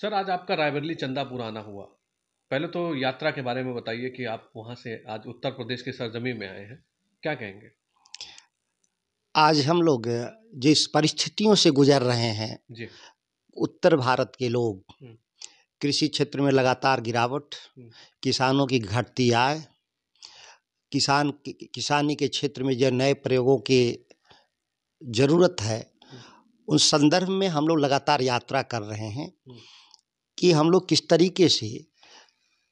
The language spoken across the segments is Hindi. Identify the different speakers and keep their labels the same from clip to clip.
Speaker 1: सर आज आपका रायबरेली चंदापुर आना हुआ पहले तो यात्रा के बारे में बताइए कि आप वहाँ से आज उत्तर प्रदेश के सरजमी में आए हैं क्या कहेंगे
Speaker 2: आज हम लोग जिस परिस्थितियों से गुजर रहे हैं जी उत्तर भारत के लोग हम्म। कृषि क्षेत्र में लगातार गिरावट हम्म। किसानों की घटती आय किसान किसानी के क्षेत्र में जो नए प्रयोगों की ज़रूरत है हम्म। उस संदर्भ में हम लोग लगातार यात्रा कर रहे हैं कि हम लोग किस तरीके से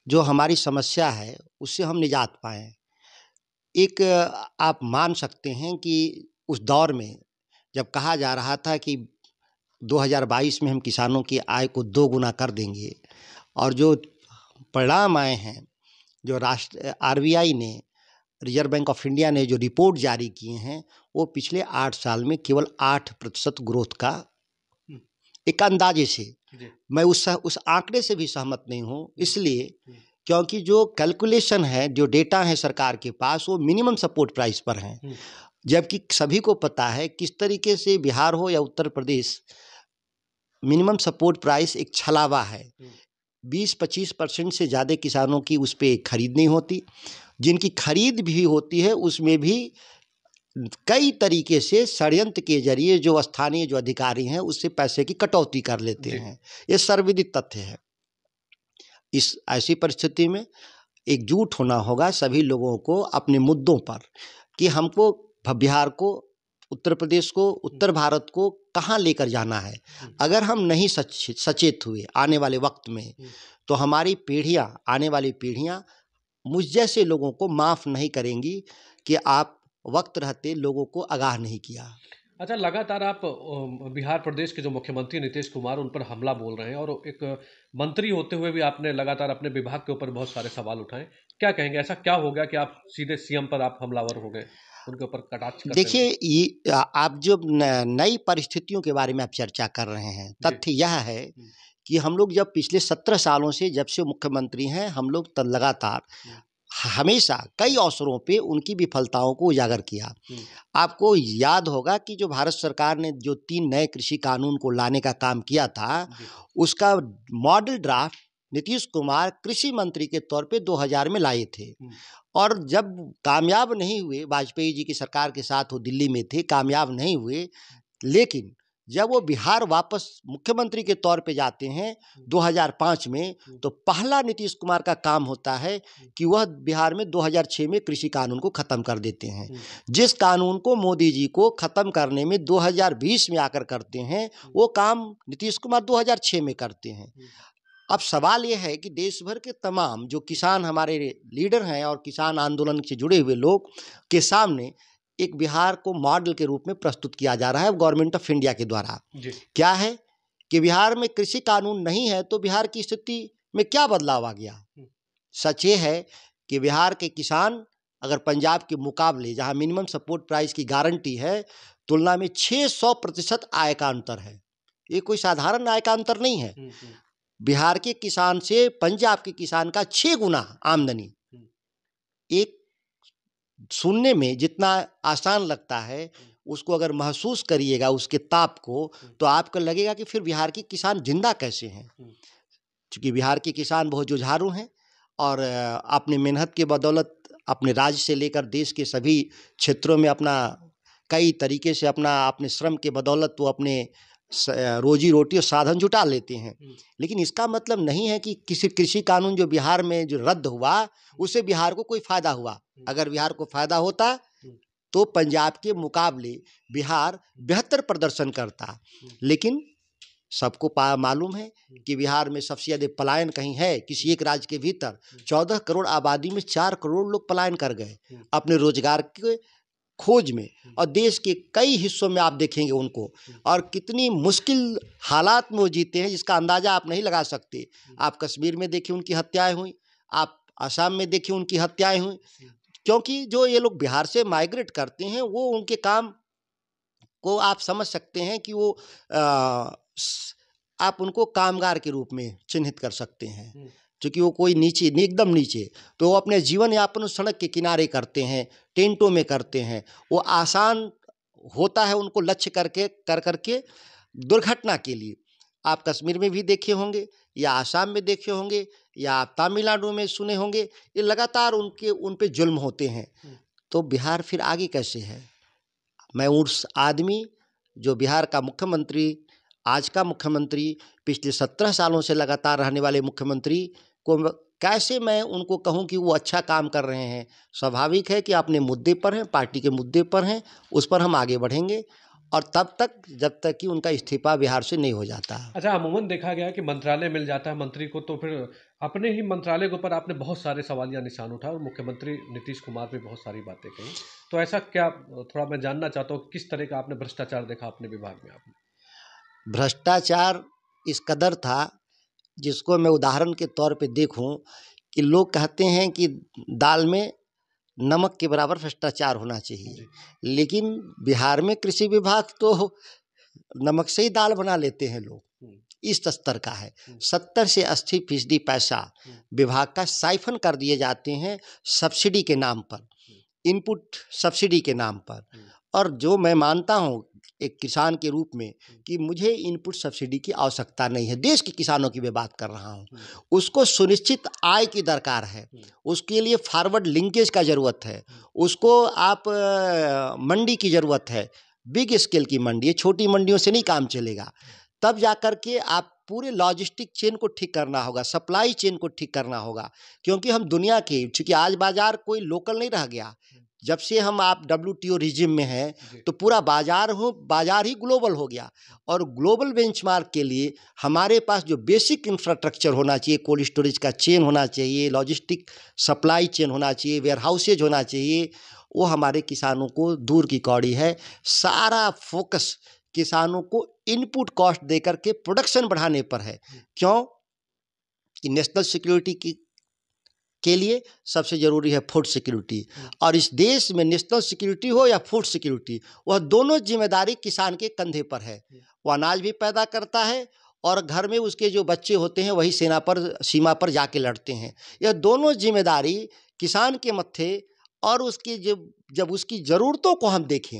Speaker 2: जो हमारी समस्या है उससे हम निजात पाएँ एक आप मान सकते हैं कि उस दौर में जब कहा जा रहा था कि 2022 में हम किसानों की आय को दो गुना कर देंगे और जो परिणाम आए हैं जो राष्ट्र आर ने रिजर्व बैंक ऑफ इंडिया ने जो रिपोर्ट जारी किए हैं वो पिछले आठ साल में केवल आठ प्रतिशत ग्रोथ का हम्म। एक अंदाजे से मैं उस उस आंकड़े से भी सहमत नहीं हूँ इसलिए क्योंकि जो कैलकुलेशन है जो डेटा है सरकार के पास वो मिनिमम सपोर्ट प्राइस पर हैं जबकि सभी को पता है किस तरीके से बिहार हो या Uttar Pradesh minimum support price एक छलावा है बीस पच्चीस परसेंट से ज़्यादा किसानों की उस पर खरीद नहीं होती जिनकी खरीद भी होती है उसमें भी कई तरीके से षडयंत्र के जरिए जो स्थानीय जो अधिकारी हैं उससे पैसे की कटौती कर लेते हैं ये सर्वविदित तथ्य है इस ऐसी परिस्थिति में एकजुट होना होगा सभी लोगों को अपने मुद्दों पर कि हमको बिहार को उत्तर प्रदेश को उत्तर भारत को कहाँ लेकर जाना है अगर हम नहीं सच सचेत हुए आने वाले वक्त में तो हमारी पीढ़ियाँ आने वाली पीढ़ियाँ मुझ जैसे लोगों को माफ़ नहीं करेंगी कि आप वक्त रहते लोगों को आगाह नहीं किया
Speaker 1: अच्छा लगातार आप बिहार प्रदेश के जो मुख्यमंत्री नीतीश कुमार उन पर हमला बोल रहे हैं और एक मंत्री होते हुए भी आपने लगातार अपने विभाग के ऊपर बहुत सारे सवाल उठाए क्या कहेंगे ऐसा क्या हो गया कि आप सीधे सीएम पर आप हमलावर हो गए उनके ऊपर कटाक्ष
Speaker 2: देखिए आप जो नई परिस्थितियों के बारे में आप चर्चा कर रहे हैं तथ्य यह है हम्म। कि हम लोग जब पिछले सत्रह सालों से जब से मुख्यमंत्री हैं हम लोग लगातार हम्म। हमेशा कई अवसरों पे उनकी विफलताओं को उजागर किया आपको याद होगा कि जो भारत सरकार ने जो तीन नए कृषि कानून को लाने का काम किया था उसका मॉडल ड्राफ्ट नीतीश कुमार कृषि मंत्री के तौर पे 2000 में लाए थे और जब कामयाब नहीं हुए वाजपेयी जी की सरकार के साथ वो दिल्ली में थे कामयाब नहीं हुए लेकिन जब वो बिहार वापस मुख्यमंत्री के तौर पे जाते हैं 2005 हम्म। में हम्म। तो पहला नीतीश कुमार का काम होता है हम्म। कि वह बिहार में 2006 में कृषि कानून को ख़त्म कर देते हैं जिस कानून को मोदी जी को ख़त्म करने में 2020 में आकर करते हैं वो काम नीतीश कुमार 2006 में करते हैं अब सवाल यह है कि देश भर के तमाम जो किसान हमारे लीडर हैं और किसान आंदोलन से जुड़े हुए लोग के सामने एक बिहार को मॉडल के रूप में प्रस्तुत किया जा रहा है गवर्नमेंट ऑफ इंडिया के द्वारा क्या है कि बिहार में कृषि कानून नहीं है तो बिहार की स्थिति में क्या बदलाव आ गया हम्म। सच ये है कि बिहार के किसान अगर पंजाब के मुकाबले जहां मिनिमम सपोर्ट प्राइस की गारंटी है तुलना में 600 प्रतिशत आय का अंतर है ये कोई साधारण आय का अंतर नहीं है हम्म, हम्म। बिहार के किसान से पंजाब के किसान का छः गुना आमदनी एक सुनने में जितना आसान लगता है उसको अगर महसूस करिएगा उसके ताप को तो आपको लगेगा कि फिर बिहार की किसान जिंदा कैसे हैं क्योंकि बिहार के किसान बहुत जुझारू हैं और अपने मेहनत के बदौलत अपने राज्य से लेकर देश के सभी क्षेत्रों में अपना कई तरीके से अपना अपने श्रम के बदौलत वो अपने रोजी रोटी और साधन जुटा लेते हैं लेकिन इसका मतलब नहीं है कि किसी कृषि कानून जो बिहार में जो रद्द हुआ उससे बिहार को कोई फायदा हुआ अगर बिहार को फायदा होता तो पंजाब के मुकाबले बिहार बेहतर प्रदर्शन करता लेकिन सबको मालूम है कि बिहार में सबसे ज़्यादा पलायन कहीं है किसी एक राज्य के भीतर चौदह करोड़ आबादी में चार करोड़ लोग पलायन कर गए अपने रोजगार के खोज में हम्म। और देश के कई हिस्सों में आप देखेंगे उनको हम्म। और कितनी मुश्किल हालात में वो जीते हैं जिसका अंदाज़ा आप नहीं लगा सकते हम्म। आप कश्मीर में देखिए उनकी हत्याएं हुई आप असम में देखिए उनकी हत्याएं हुई क्योंकि जो ये लोग बिहार से माइग्रेट करते हैं वो उनके काम को आप समझ सकते हैं कि वो आ, आप उनको कामगार के रूप में चिन्हित कर सकते हैं क्योंकि वो कोई नीचे एकदम नीचे तो वो अपने जीवन यापन सड़क के किनारे करते हैं टेंटों में करते हैं वो आसान होता है उनको लक्ष्य करके कर करके दुर्घटना के लिए आप कश्मीर में भी देखे होंगे या आसाम में देखे होंगे या आप तमिलनाडु में सुने होंगे ये लगातार उनके उन पर जुल्म होते हैं हम्म। तो बिहार फिर आगे कैसे है मैं उस आदमी जो बिहार का मुख्यमंत्री आज का मुख्यमंत्री पिछले सत्रह सालों से लगातार रहने वाले मुख्यमंत्री को कैसे मैं उनको कहूँ कि वो अच्छा काम कर रहे हैं स्वाभाविक है कि अपने मुद्दे पर हैं पार्टी के मुद्दे पर हैं उस पर हम आगे बढ़ेंगे और तब तक जब तक कि उनका इस्तीफा बिहार से नहीं हो जाता
Speaker 1: अच्छा अमूमन देखा गया कि मंत्रालय मिल जाता है मंत्री को तो फिर अपने ही मंत्रालय के ऊपर आपने बहुत सारे सवालिया निशान उठाए और मुख्यमंत्री नीतीश कुमार भी बहुत सारी बातें कही तो ऐसा क्या थोड़ा मैं जानना चाहता हूँ किस तरह का आपने भ्रष्टाचार देखा अपने विभाग में आपने
Speaker 2: भ्रष्टाचार इस कदर था जिसको मैं उदाहरण के तौर पे देखूँ कि लोग कहते हैं कि दाल में नमक के बराबर भ्रष्टाचार होना चाहिए लेकिन बिहार में कृषि विभाग तो नमक से ही दाल बना लेते हैं लोग हम्म। इस स्तर का है हम्म। सत्तर से अस्सी फीसदी पैसा हम्म। विभाग का साइफन कर दिए जाते हैं सब्सिडी के नाम पर इनपुट सब्सिडी के नाम पर और जो मैं मानता हूँ एक किसान के रूप में कि मुझे इनपुट सब्सिडी की आवश्यकता नहीं है देश के किसानों की मैं बात कर रहा हूँ उसको सुनिश्चित आय की दरकार है उसके लिए फॉरवर्ड लिंकेज का ज़रूरत है उसको आप मंडी की ज़रूरत है बिग स्केल की मंडी है छोटी मंडियों से नहीं काम चलेगा तब जा कर के आप पूरे लॉजिस्टिक चेन को ठीक करना होगा सप्लाई चेन को ठीक करना होगा क्योंकि हम दुनिया के चूँकि आज बाज़ार कोई लोकल नहीं रह गया जब से हम आप डब्ल्यू टी ओ रिजिम में हैं तो पूरा बाज़ार हो बाज़ार ही ग्लोबल हो गया और ग्लोबल बेंचमार्क के लिए हमारे पास जो बेसिक इंफ्रास्ट्रक्चर होना चाहिए कोल्ड स्टोरेज का चेन होना चाहिए लॉजिस्टिक सप्लाई चेन होना चाहिए वेयर हाउसेज होना चाहिए वो हमारे किसानों को दूर की कौड़ी है सारा फोकस किसानों को इनपुट कॉस्ट दे करके प्रोडक्शन बढ़ाने पर है क्यों कि नेशनल सिक्योरिटी की के लिए सबसे ज़रूरी है फूड सिक्योरिटी हम्म। और इस देश में नेशनल सिक्योरिटी हो या फूड सिक्योरिटी वह दोनों जिम्मेदारी किसान के कंधे पर है हम्म। वह अनाज भी पैदा करता है और घर में उसके जो बच्चे होते हैं वही सेना पर सीमा पर जाके लड़ते हैं यह दोनों जिम्मेदारी किसान के मत्थे और उसकी जब जब उसकी ज़रूरतों को हम देखें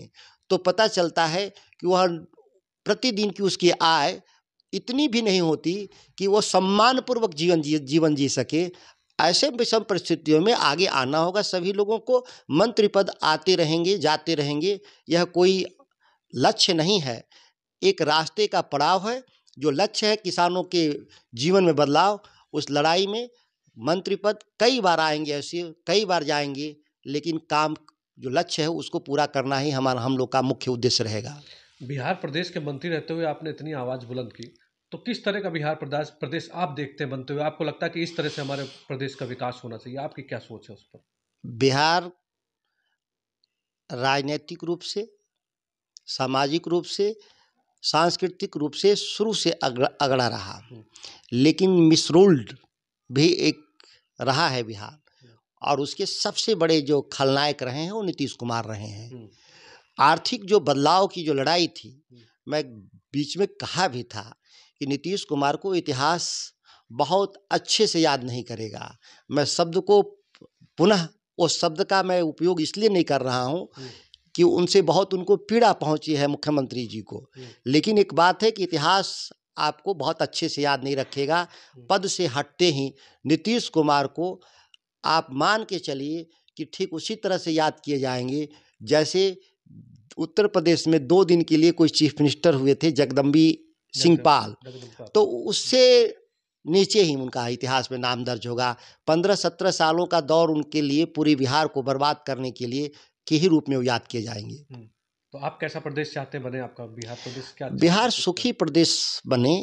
Speaker 2: तो पता चलता है कि वह प्रतिदिन की उसकी आय इतनी भी नहीं होती कि वो सम्मानपूर्वक जीवन जी जीवन जी सके ऐसे विषम परिस्थितियों में आगे आना होगा सभी लोगों को मंत्री पद आते रहेंगे जाते रहेंगे यह कोई लक्ष्य नहीं है एक रास्ते का पड़ाव है जो लक्ष्य है किसानों के जीवन में बदलाव उस लड़ाई में मंत्री पद कई बार आएंगे ऐसे कई बार जाएंगे लेकिन काम जो लक्ष्य है उसको पूरा करना ही हमारा हम लोग का मुख्य उद्देश्य रहेगा
Speaker 1: बिहार प्रदेश के मंत्री रहते हुए आपने इतनी आवाज़ बुलंद की तो किस तरह का बिहार प्रदेश प्रदेश आप देखते हैं बनते हुए आपको लगता है कि इस तरह से हमारे प्रदेश का विकास होना चाहिए आपकी क्या सोच है उस पर
Speaker 2: बिहार राजनीतिक रूप से सामाजिक रूप से सांस्कृतिक रूप से शुरू से अगड़ा अगड़ा रहा लेकिन मिसरूल्ड भी एक रहा है बिहार और उसके सबसे बड़े जो खलनायक रहे हैं वो नीतीश कुमार रहे हैं हम्म। आर्थिक जो बदलाव की जो लड़ाई थी मैं बीच में कहा भी था कि नीतीश कुमार को इतिहास बहुत अच्छे से याद नहीं करेगा मैं शब्द को पुनः उस शब्द का मैं उपयोग इसलिए नहीं कर रहा हूँ कि उनसे बहुत उनको पीड़ा पहुँची है मुख्यमंत्री जी को लेकिन एक बात है कि इतिहास आपको बहुत अच्छे से याद नहीं रखेगा पद से हटते ही नीतीश कुमार को आप मान के चलिए कि ठीक उसी तरह से याद किए जाएंगे जैसे उत्तर प्रदेश में दो दिन के लिए कोई चीफ मिनिस्टर हुए थे जगदम्बी सिंहपाल तो उससे नीचे ही उनका इतिहास में नाम दर्ज होगा पंद्रह सत्रह सालों का दौर उनके लिए पूरे बिहार को बर्बाद करने के लिए के ही रूप में वो याद किए जाएंगे हम्म,
Speaker 1: तो आप कैसा प्रदेश चाहते बने आपका बिहार प्रदेश क्या बिहार
Speaker 2: सुखी प्रदेश बने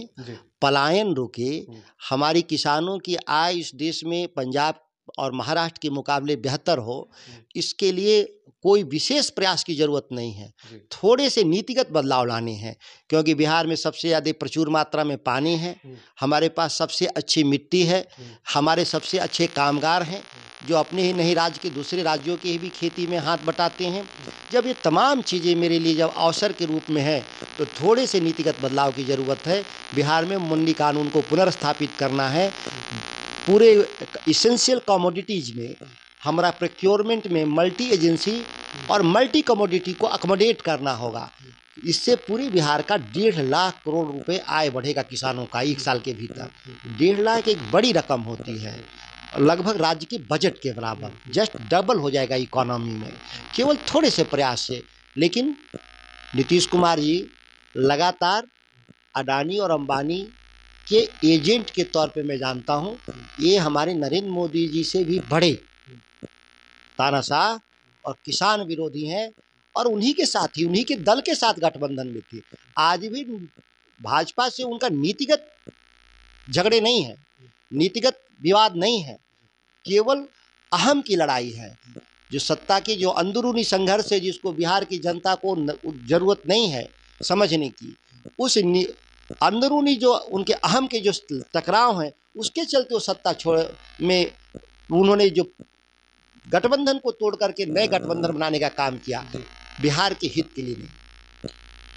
Speaker 2: पलायन रुके हम्म। हमारी किसानों की आय इस देश में पंजाब और महाराष्ट्र के मुकाबले बेहतर हो हम्म। इसके लिए कोई विशेष प्रयास की ज़रूरत नहीं है थोड़े से नीतिगत बदलाव लाने हैं क्योंकि बिहार में सबसे ज़्यादा प्रचुर मात्रा में पानी है हम्म। हमारे पास सबसे अच्छी मिट्टी है हम्म। हमारे सबसे अच्छे कामगार हैं हम्म। जो अपने ही नहीं राज्य के दूसरे राज्यों की भी खेती में हाथ बटाते हैं जब ये तमाम चीज़ें मेरे लिए जब अवसर के रूप में है तो थोड़े से नीतिगत बदलाव की ज़रूरत है बिहार में मंडी कानून को पुनर्स्थापित करना है पूरे इसेंशियल कॉमोडिटीज़ में हमारा प्रोक्योरमेंट में मल्टी एजेंसी और मल्टी कमोडिटी को अकोमोडेट करना होगा इससे पूरे बिहार का डेढ़ लाख करोड़ रुपए आय बढ़ेगा किसानों का एक साल के भीतर डेढ़ लाख एक बड़ी रकम होती है लगभग राज्य के बजट के बराबर जस्ट डबल हो जाएगा इकोनॉमी में केवल थोड़े से प्रयास से लेकिन नीतीश कुमार जी लगातार अडानी और अंबानी के एजेंट के तौर पे मैं जानता हूँ ये हमारे नरेंद्र मोदी जी से भी बड़े तानाशाह और किसान विरोधी हैं और उन्हीं के साथ ही उन्हीं के दल के साथ गठबंधन में थे आज भी भाजपा से उनका नीतिगत झगड़े नहीं है नीतिगत विवाद नहीं है केवल अहम की लड़ाई है जो सत्ता की जो अंदरूनी संघर्ष है जिसको बिहार की जनता को जरूरत नहीं है समझने की उस अंदरूनी जो उनके अहम के जो टकराव हैं उसके चलते वो सत्ता छोड़ में उन्होंने जो गठबंधन को तोड़ करके नए गठबंधन बनाने का काम किया बिहार के हित के लिए नहीं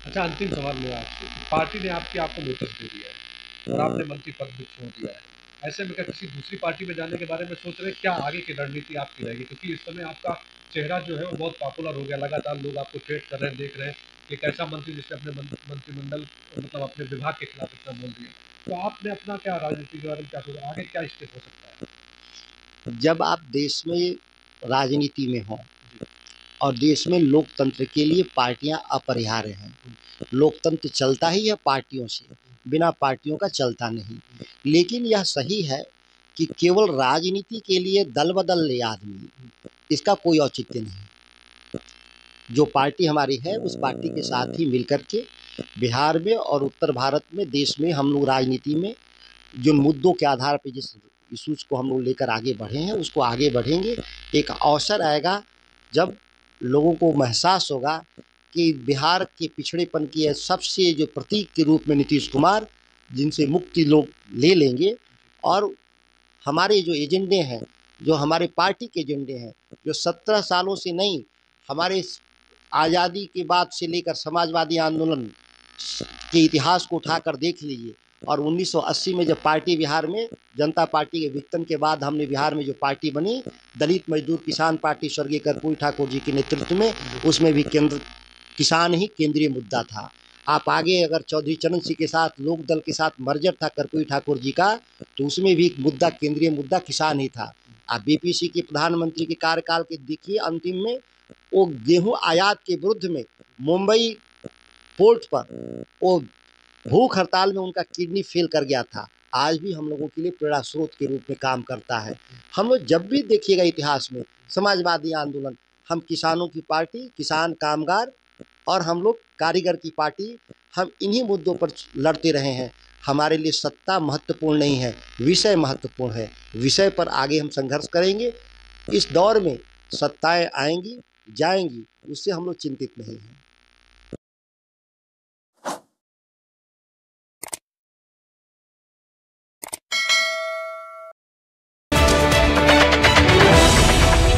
Speaker 1: अच्छा अंतिम सवाल मेरा आपसे पार्टी ने आपकी आपको नोटिस दे दिया है और आपने मंत्री पद भी छोड़ दिया है ऐसे में क्या किसी दूसरी पार्टी में जाने के बारे में सोच रहे हैं क्या आगे की रणनीति आपकी रहेगी क्योंकि इस समय आपका चेहरा जो है वो बहुत पॉपुलर हो गया लगातार लोग आपको ट्रेड कर रहे हैं देख रहे हैं कि कैसा मंत्री जिसने अपने मंत्रिमंडल मतलब अपने विभाग के खिलाफ इतना बोल दिया तो आपने अपना क्या राजनीति के बारे में क्या सोचा आगे क्या स्टेप हो सकता
Speaker 2: है जब आप देश में राजनीति में हों और देश में लोकतंत्र के लिए पार्टियां अपरिहार्य हैं लोकतंत्र चलता ही है पार्टियों से बिना पार्टियों का चलता नहीं लेकिन यह सही है कि केवल राजनीति के लिए दल बदल ले आदमी इसका कोई औचित्य नहीं जो पार्टी हमारी है उस पार्टी के साथ ही मिलकर के बिहार में और उत्तर भारत में देश में हम लोग राजनीति में जिन मुद्दों के आधार पर जिस इशूज को हम लोग लेकर आगे बढ़े हैं उसको आगे बढ़ेंगे एक अवसर आएगा जब लोगों को महसास होगा कि बिहार के पिछड़ेपन की सबसे जो प्रतीक के रूप में नीतीश कुमार जिनसे मुक्ति लोग ले लेंगे और हमारे जो एजेंडे हैं जो हमारे पार्टी के एजेंडे हैं जो सत्रह सालों से नहीं हमारे आज़ादी के बाद से लेकर समाजवादी आंदोलन के इतिहास को उठाकर देख लीजिए और 1980 में जब पार्टी बिहार में जनता पार्टी के विघटन के बाद हमने बिहार में जो पार्टी बनी दलित मजदूर किसान पार्टी स्वर्गीय कर्पूरी ठाकुर जी के नेतृत्व में उसमें भी केंद्र किसान ही केंद्रीय मुद्दा था आप आगे अगर चौधरी चरण सिंह के साथ लोक दल के साथ मर्जर था कर्पूरी ठाकुर जी का तो उसमें भी मुद्दा केंद्रीय मुद्दा किसान ही था आप बीपीसी के प्रधानमंत्री के कार्यकाल के देखिए अंतिम में वो गेहूं आयात के विरुद्ध में मुंबई पोर्ट पर वो भूख हड़ताल में उनका किडनी फेल कर गया था आज भी हम लोगों के लिए प्रेरणा स्रोत के रूप में काम करता है हम लोग जब भी देखिएगा इतिहास में समाजवादी आंदोलन हम किसानों की पार्टी किसान कामगार और हम लोग कारीगर की पार्टी हम इन्हीं मुद्दों पर लड़ते रहे हैं हमारे लिए सत्ता महत्वपूर्ण नहीं है विषय महत्वपूर्ण है विषय पर आगे हम संघर्ष करेंगे इस दौर में सत्ताएं आएंगी जाएंगी उससे हम लोग चिंतित नहीं हैं